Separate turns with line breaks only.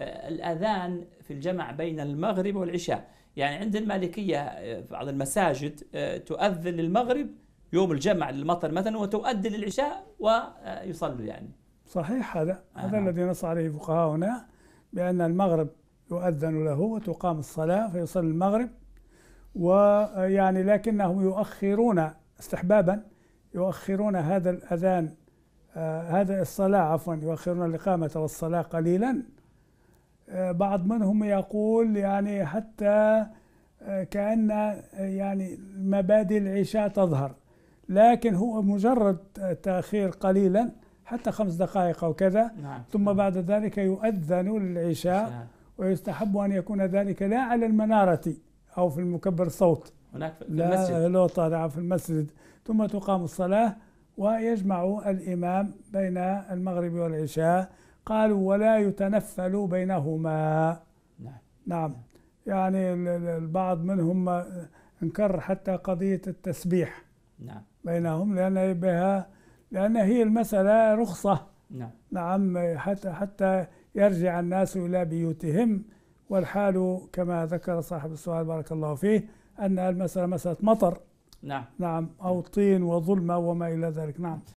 آه، الأذان في الجمع بين المغرب والعشاء يعني عند المالكية آه، بعض المساجد آه، تؤذن للمغرب يوم الجمع للمطر مثلا وتؤذن للعشاء ويصلوا يعني
صحيح هذا آه. هذا الذي نص عليه فقهاؤنا بأن المغرب يؤذن له وتقام الصلاة فيصلي المغرب ويعني لكنهم يؤخرون استحبابا يؤخرون هذا الأذان آه هذا الصلاة عفوا يؤخرون الإقامة والصلاة قليلا آه، بعض منهم يقول يعني حتى آه، كأن آه، يعني مبادئ العشاء تظهر لكن هو مجرد تأخير قليلا حتى خمس دقائق أو كذا نعم. نعم. ثم نعم. بعد ذلك يؤذن للعشاء ويستحب أن يكون ذلك لا على المنارة أو في المكبر صوت هناك في المسجد لا طالع في المسجد ثم تقام الصلاة ويجمع الإمام بين المغرب والعشاء قالوا ولا يتنفل بينهما نعم, نعم. يعني البعض منهم انكر حتى قضية التسبيح نعم بينهم لأن بها لأن هي المسألة رخصة نعم نعم حتى حتى يرجع الناس إلى بيوتهم والحال كما ذكر صاحب السؤال بارك الله فيه أن المسألة مسألة مطر نعم نعم أو طين وظلمة وما إلى ذلك نعم